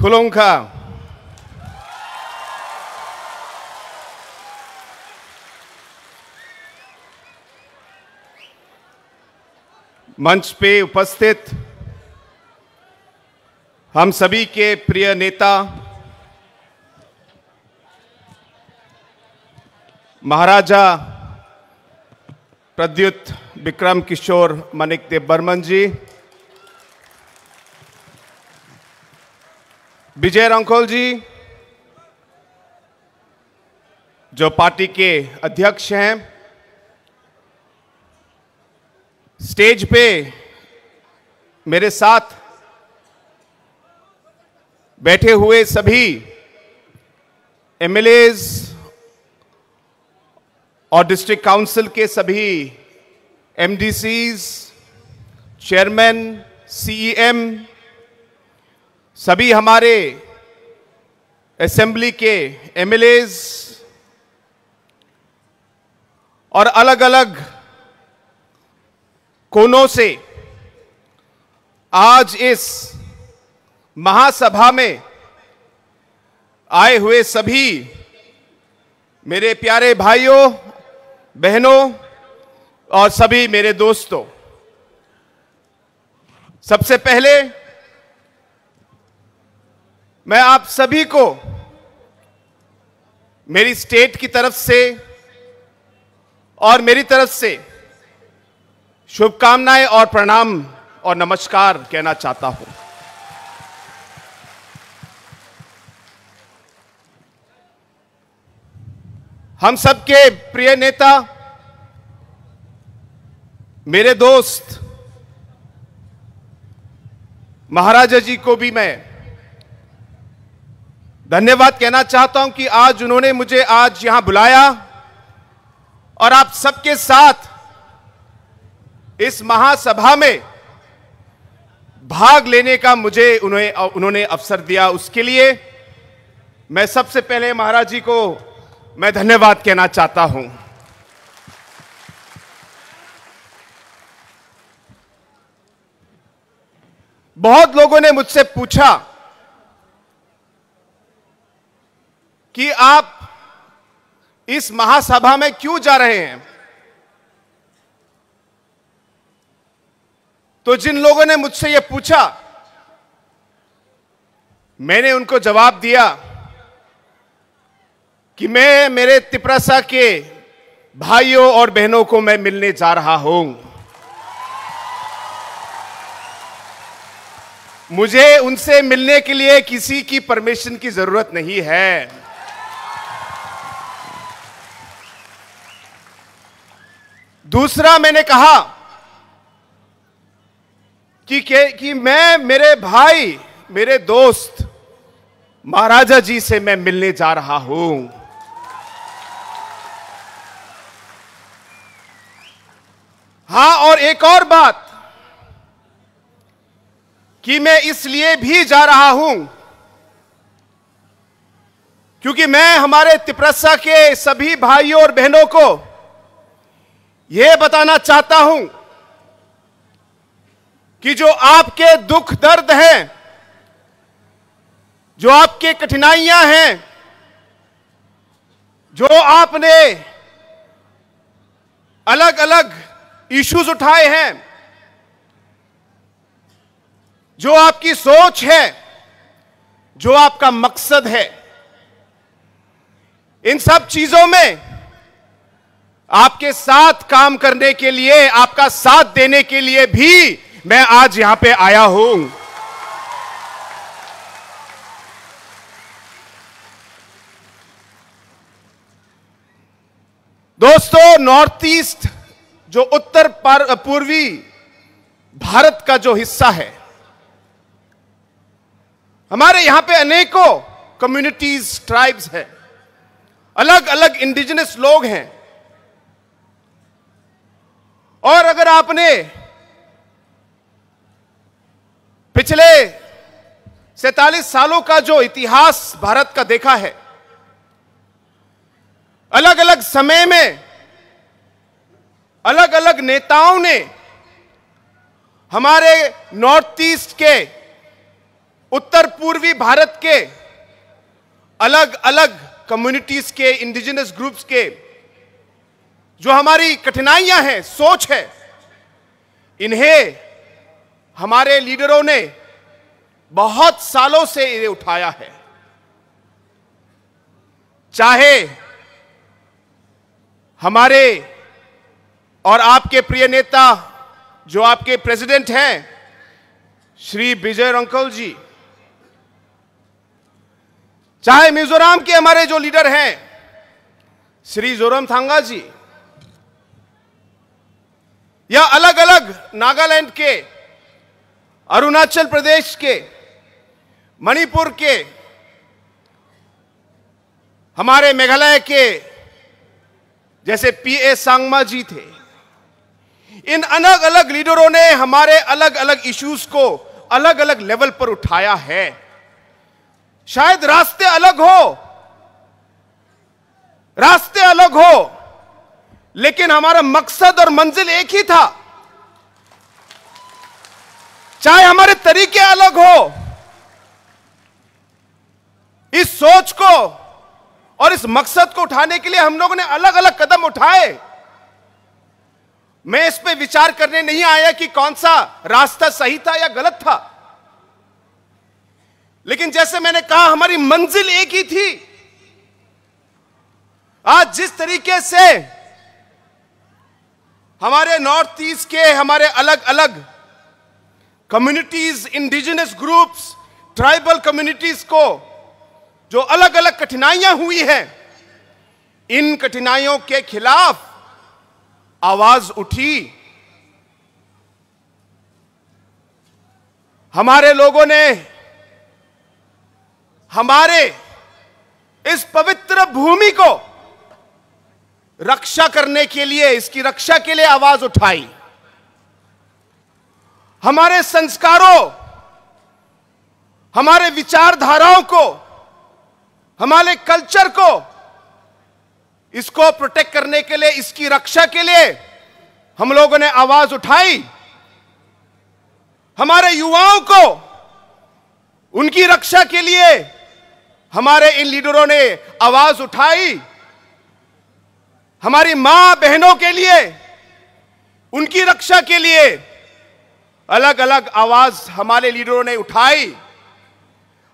खुलोंखा मंच पे उपस्थित हम सभी के प्रिय नेता महाराजा प्रद्युत विक्रम किशोर मनिक देव बर्मन जी विजय रंखोल जी जो पार्टी के अध्यक्ष हैं स्टेज पे मेरे साथ बैठे हुए सभी एमएलएज और डिस्ट्रिक्ट काउंसिल के सभी एमडीसीज चेयरमैन सीईएम सभी हमारे असेंबली के एम और अलग अलग कोनों से आज इस महासभा में आए हुए सभी मेरे प्यारे भाइयों बहनों और सभी मेरे दोस्तों सबसे पहले मैं आप सभी को मेरी स्टेट की तरफ से और मेरी तरफ से शुभकामनाएं और प्रणाम और नमस्कार कहना चाहता हूं हम सबके प्रिय नेता मेरे दोस्त महाराजा जी को भी मैं धन्यवाद कहना चाहता हूं कि आज उन्होंने मुझे आज यहां बुलाया और आप सबके साथ इस महासभा में भाग लेने का मुझे उन्हें उन्होंने अवसर दिया उसके लिए मैं सबसे पहले महाराज जी को मैं धन्यवाद कहना चाहता हूं बहुत लोगों ने मुझसे पूछा कि आप इस महासभा में क्यों जा रहे हैं तो जिन लोगों ने मुझसे यह पूछा मैंने उनको जवाब दिया कि मैं मेरे तिपरासा के भाइयों और बहनों को मैं मिलने जा रहा हूं मुझे उनसे मिलने के लिए किसी की परमिशन की जरूरत नहीं है दूसरा मैंने कहा कि, कि मैं मेरे भाई मेरे दोस्त महाराजा जी से मैं मिलने जा रहा हूं हां और एक और बात कि मैं इसलिए भी जा रहा हूं क्योंकि मैं हमारे तिपरसा के सभी भाइयों और बहनों को यह बताना चाहता हूं कि जो आपके दुख दर्द हैं जो आपके कठिनाइयां हैं जो आपने अलग अलग इश्यूज उठाए हैं जो आपकी सोच है जो आपका मकसद है इन सब चीजों में आपके साथ काम करने के लिए आपका साथ देने के लिए भी मैं आज यहां पे आया हूं दोस्तों नॉर्थ ईस्ट जो उत्तर पूर्वी भारत का जो हिस्सा है हमारे यहां पे अनेकों कम्युनिटीज ट्राइब्स हैं अलग अलग इंडिजिनस लोग हैं और अगर आपने पिछले सैतालीस सालों का जो इतिहास भारत का देखा है अलग अलग समय में अलग अलग नेताओं ने हमारे नॉर्थ ईस्ट के उत्तर पूर्वी भारत के अलग अलग कम्युनिटीज के इंडिजिनस ग्रुप्स के जो हमारी कठिनाइयां हैं सोच है इन्हें हमारे लीडरों ने बहुत सालों से इन्हें उठाया है चाहे हमारे और आपके प्रिय नेता जो आपके प्रेसिडेंट हैं श्री विजय अंकल जी चाहे मिजोरम के हमारे जो लीडर हैं श्री जोरम थांगा जी या अलग अलग नागालैंड के अरुणाचल प्रदेश के मणिपुर के हमारे मेघालय के जैसे पी ए सांगमा जी थे इन अलग अलग लीडरों ने हमारे अलग अलग इश्यूज को अलग अलग लेवल पर उठाया है शायद रास्ते अलग हो रास्ते अलग हो लेकिन हमारा मकसद और मंजिल एक ही था चाहे हमारे तरीके अलग हो इस सोच को और इस मकसद को उठाने के लिए हम लोगों ने अलग अलग कदम उठाए मैं इस पे विचार करने नहीं आया कि कौन सा रास्ता सही था या गलत था लेकिन जैसे मैंने कहा हमारी मंजिल एक ही थी आज जिस तरीके से हमारे नॉर्थ ईस्ट के हमारे अलग अलग communities indigenous groups tribal communities को जो अलग अलग कठिनाइयां हुई हैं इन कठिनाइयों के खिलाफ आवाज उठी हमारे लोगों ने हमारे इस पवित्र भूमि को रक्षा करने के लिए इसकी रक्षा के लिए आवाज उठाई हमारे संस्कारों हमारे विचारधाराओं को हमारे कल्चर को इसको प्रोटेक्ट करने के लिए इसकी रक्षा के लिए हम लोगों ने आवाज उठाई हमारे युवाओं को उनकी रक्षा के लिए हमारे इन लीडरों ने आवाज उठाई हमारी मां बहनों के लिए उनकी रक्षा के लिए अलग अलग आवाज हमारे लीडरों ने उठाई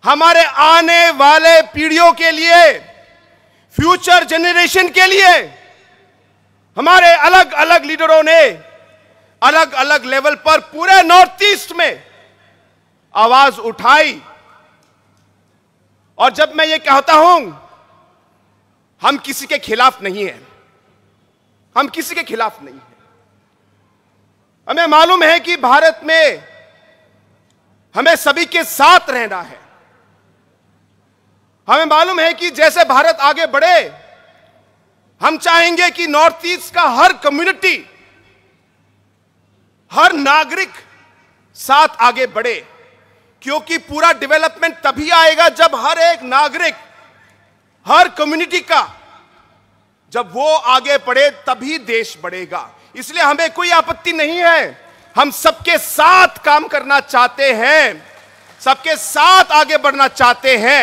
हमारे आने वाले पीढ़ियों के लिए फ्यूचर जनरेशन के लिए हमारे अलग अलग लीडरों ने अलग अलग लेवल पर पूरे नॉर्थ ईस्ट में आवाज उठाई और जब मैं ये कहता हूं हम किसी के खिलाफ नहीं है हम किसी के खिलाफ नहीं है हमें मालूम है कि भारत में हमें सभी के साथ रहना है हमें मालूम है कि जैसे भारत आगे बढ़े हम चाहेंगे कि नॉर्थ ईस्ट का हर कम्युनिटी हर नागरिक साथ आगे बढ़े क्योंकि पूरा डेवलपमेंट तभी आएगा जब हर एक नागरिक हर कम्युनिटी का जब वो आगे बढ़े तभी देश बढ़ेगा इसलिए हमें कोई आपत्ति नहीं है हम सबके साथ काम करना चाहते हैं सबके साथ आगे बढ़ना चाहते हैं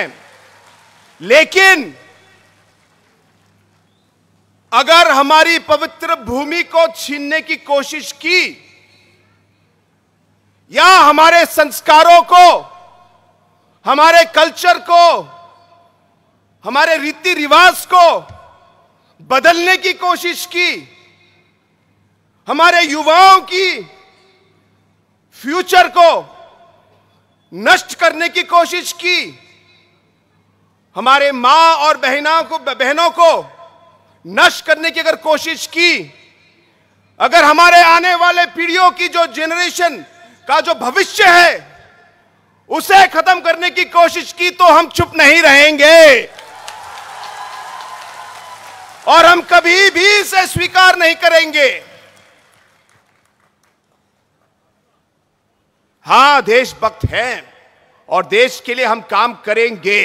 लेकिन अगर हमारी पवित्र भूमि को छीनने की कोशिश की या हमारे संस्कारों को हमारे कल्चर को हमारे रीति रिवाज को बदलने की कोशिश की हमारे युवाओं की फ्यूचर को नष्ट करने की कोशिश की हमारे मां और बहनों को बहनों को नष्ट करने की अगर कोशिश की अगर हमारे आने वाले पीढ़ियों की जो जेनरेशन का जो भविष्य है उसे खत्म करने की कोशिश की तो हम चुप नहीं रहेंगे और हम कभी भी इसे स्वीकार नहीं करेंगे हां देशभक्त हैं और देश के लिए हम काम करेंगे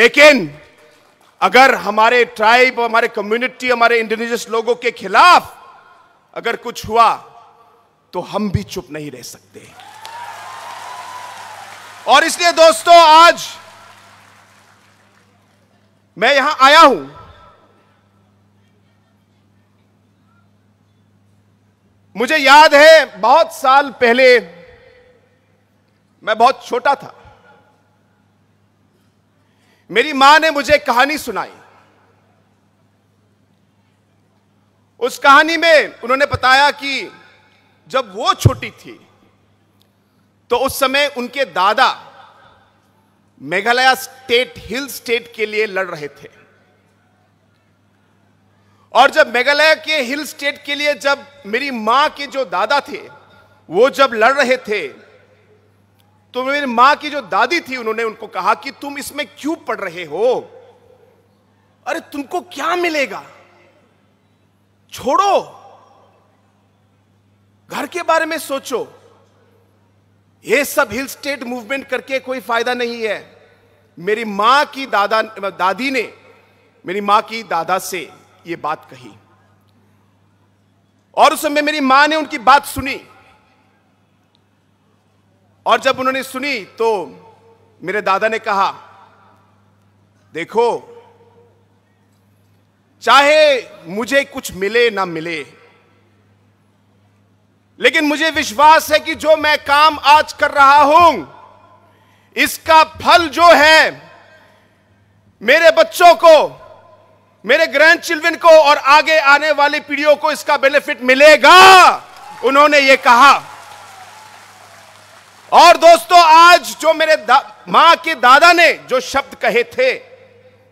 लेकिन अगर हमारे ट्राइब हमारे कम्युनिटी हमारे इंडिजिनस लोगों के खिलाफ अगर कुछ हुआ तो हम भी चुप नहीं रह सकते और इसलिए दोस्तों आज मैं यहां आया हूं मुझे याद है बहुत साल पहले मैं बहुत छोटा था मेरी मां ने मुझे कहानी सुनाई उस कहानी में उन्होंने बताया कि जब वो छोटी थी तो उस समय उनके दादा मेघालय स्टेट हिल स्टेट के लिए लड़ रहे थे और जब मेघालय के हिल स्टेट के लिए जब मेरी माँ के जो दादा थे वो जब लड़ रहे थे तो मेरी माँ की जो दादी थी उन्होंने उनको कहा कि तुम इसमें क्यों पढ़ रहे हो अरे तुमको क्या मिलेगा छोड़ो घर के बारे में सोचो ये सब हिल स्टेट मूवमेंट करके कोई फायदा नहीं है मेरी माँ की दादा दादी ने मेरी माँ की दादा से ये बात कही और उस समय मेरी मां ने उनकी बात सुनी और जब उन्होंने सुनी तो मेरे दादा ने कहा देखो चाहे मुझे कुछ मिले ना मिले लेकिन मुझे विश्वास है कि जो मैं काम आज कर रहा हूं इसका फल जो है मेरे बच्चों को मेरे ग्रैंड चिल्ड्रन को और आगे आने वाली पीढ़ियों को इसका बेनिफिट मिलेगा उन्होंने ये कहा और दोस्तों आज जो मेरे मां के दादा ने जो शब्द कहे थे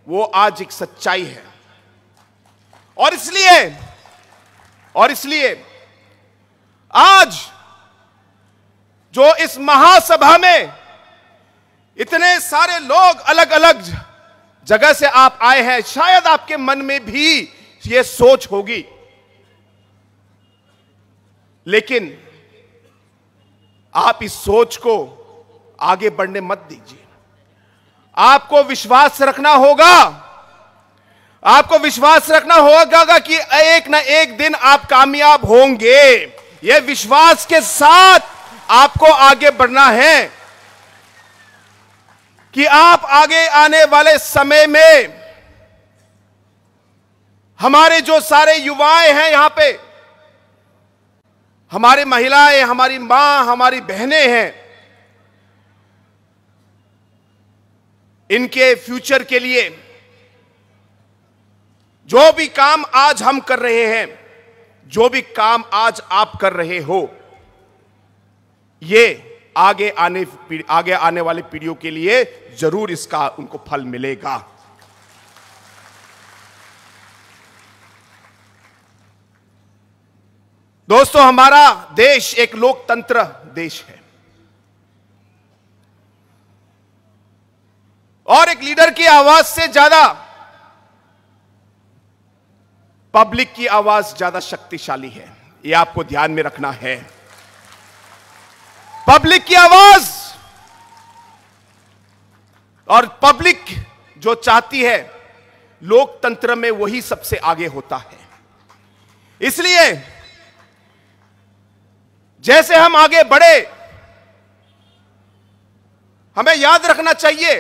वो आज एक सच्चाई है और इसलिए और इसलिए आज जो इस महासभा में इतने सारे लोग अलग अलग जगह से आप आए हैं शायद आपके मन में भी यह सोच होगी लेकिन आप इस सोच को आगे बढ़ने मत दीजिए आपको विश्वास रखना होगा आपको विश्वास रखना होगा कि एक ना एक दिन आप कामयाब होंगे यह विश्वास के साथ आपको आगे बढ़ना है कि आप आगे आने वाले समय में हमारे जो सारे युवाएं हैं यहां पे हमारे महिलाएं हमारी मां हमारी बहनें हैं इनके फ्यूचर के लिए जो भी काम आज हम कर रहे हैं जो भी काम आज आप कर रहे हो ये आगे आने आगे आने वाली पीढ़ियों के लिए जरूर इसका उनको फल मिलेगा दोस्तों हमारा देश एक लोकतंत्र देश है और एक लीडर की आवाज से ज्यादा पब्लिक की आवाज ज्यादा शक्तिशाली है यह आपको ध्यान में रखना है पब्लिक की आवाज और पब्लिक जो चाहती है लोकतंत्र में वही सबसे आगे होता है इसलिए जैसे हम आगे बढ़े हमें याद रखना चाहिए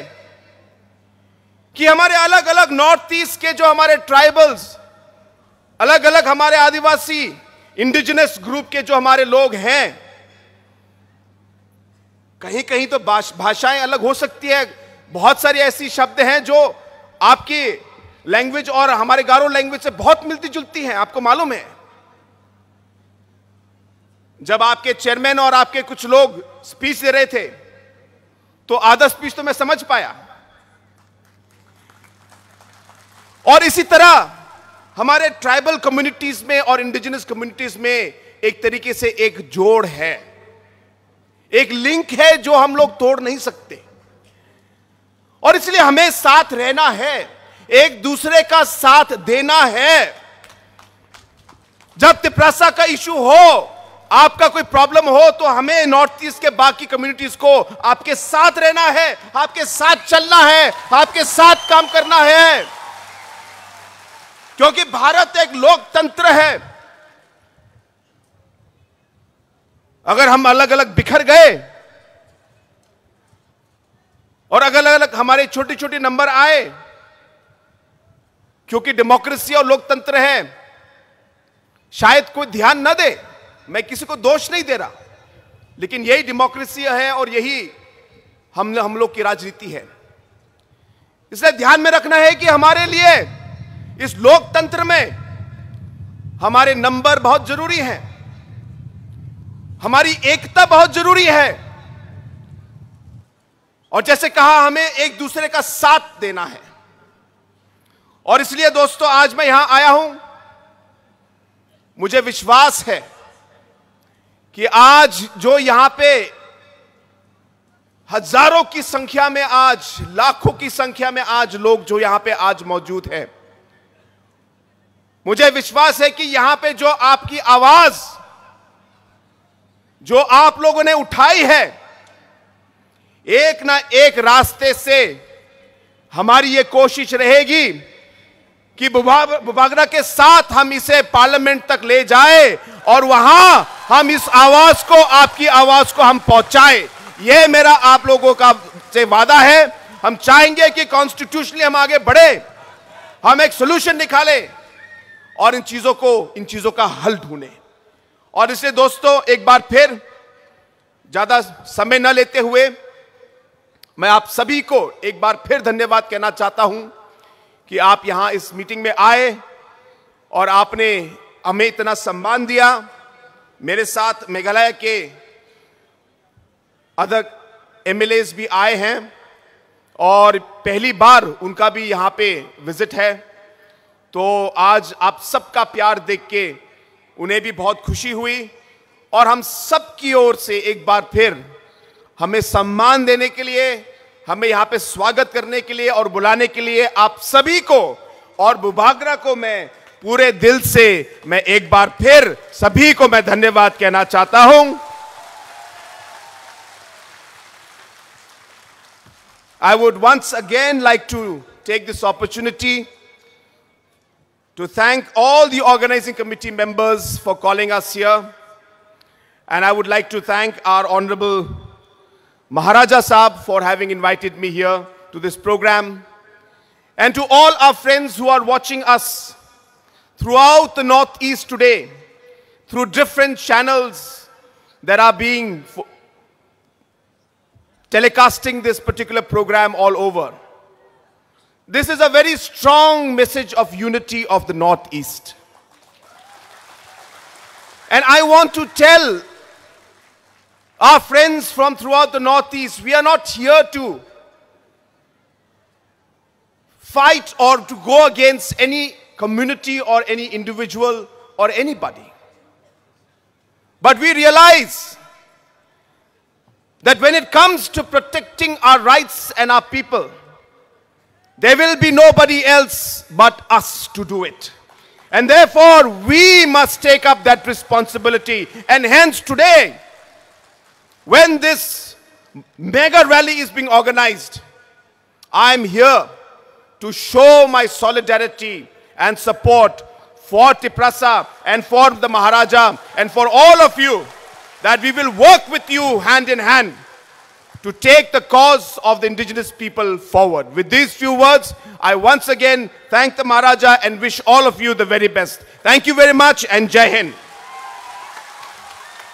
कि हमारे अलग अलग नॉर्थ ईस्ट के जो हमारे ट्राइबल्स अलग अलग हमारे आदिवासी इंडिजिनस ग्रुप के जो हमारे लोग हैं कहीं कहीं तो भाषाएं अलग हो सकती है बहुत सारी ऐसी शब्द हैं जो आपकी लैंग्वेज और हमारे गारो लैंग्वेज से बहुत मिलती जुलती हैं आपको मालूम है जब आपके चेयरमैन और आपके कुछ लोग स्पीच दे रहे थे तो आधा स्पीच तो मैं समझ पाया और इसी तरह हमारे ट्राइबल कम्युनिटीज में और इंडिजिनस कम्युनिटीज में एक तरीके से एक जोड़ है एक लिंक है जो हम लोग तोड़ नहीं सकते और इसलिए हमें साथ रहना है एक दूसरे का साथ देना है जब तिपरासा का इश्यू हो आपका कोई प्रॉब्लम हो तो हमें नॉर्थ ईस्ट के बाकी कम्युनिटीज को आपके साथ रहना है आपके साथ चलना है आपके साथ काम करना है क्योंकि भारत एक लोकतंत्र है अगर हम अलग अलग बिखर गए और अलग अलग हमारे छोटे छोटे नंबर आए क्योंकि डेमोक्रेसी और लोकतंत्र है शायद कोई ध्यान ना दे मैं किसी को दोष नहीं दे रहा लेकिन यही डेमोक्रेसी है और यही हम हम लोग की राजनीति है इसलिए ध्यान में रखना है कि हमारे लिए इस लोकतंत्र में हमारे नंबर बहुत जरूरी हैं हमारी एकता बहुत जरूरी है और जैसे कहा हमें एक दूसरे का साथ देना है और इसलिए दोस्तों आज मैं यहां आया हूं मुझे विश्वास है कि आज जो यहां पे हजारों की संख्या में आज लाखों की संख्या में आज लोग जो यहां पे आज मौजूद हैं मुझे विश्वास है कि यहां पे जो आपकी आवाज़ जो आप लोगों ने उठाई है एक ना एक रास्ते से हमारी ये कोशिश रहेगी कि बुभागरा के साथ हम इसे पार्लियामेंट तक ले जाए और वहां हम इस आवाज को आपकी आवाज को हम पहुंचाए यह मेरा आप लोगों का से वादा है हम चाहेंगे कि कॉन्स्टिट्यूशनली हम आगे बढ़े हम एक सोल्यूशन निकाले और इन चीजों को इन चीजों का हल ढूंढें और इसलिए दोस्तों एक बार फिर ज्यादा समय न लेते हुए मैं आप सभी को एक बार फिर धन्यवाद कहना चाहता हूं कि आप यहां इस मीटिंग में आए और आपने हमें इतना सम्मान दिया मेरे साथ मेघालय के अधक एम भी आए हैं और पहली बार उनका भी यहाँ पे विजिट है तो आज आप सबका प्यार देख के उन्हें भी बहुत खुशी हुई और हम सब की ओर से एक बार फिर हमें सम्मान देने के लिए हमें यहाँ पे स्वागत करने के लिए और बुलाने के लिए आप सभी को और बुभाग्रा को मैं पूरे दिल से मैं एक बार फिर सभी को मैं धन्यवाद कहना चाहता हूं I would once again like to take this opportunity to thank all the organizing committee members for calling us here. And I would like to thank our Honorable Maharaja Saab for having invited me here to this program. And to all our friends who are watching us throughout the Northeast today, through different channels that are being telecasting this particular program all over. This is a very strong message of unity of the Northeast. And I want to tell our friends from throughout the Northeast, we are not here to fight or to go against any community or any individual or anybody. But we realize that when it comes to protecting our rights and our people, there will be nobody else but us to do it. And therefore, we must take up that responsibility. And hence, today, when this mega rally is being organized, I'm here to show my solidarity and support for Tiprasa and for the Maharaja and for all of you that we will work with you hand in hand to take the cause of the indigenous people forward. With these few words, I once again thank the Maharaja and wish all of you the very best. Thank you very much and Jai Hind.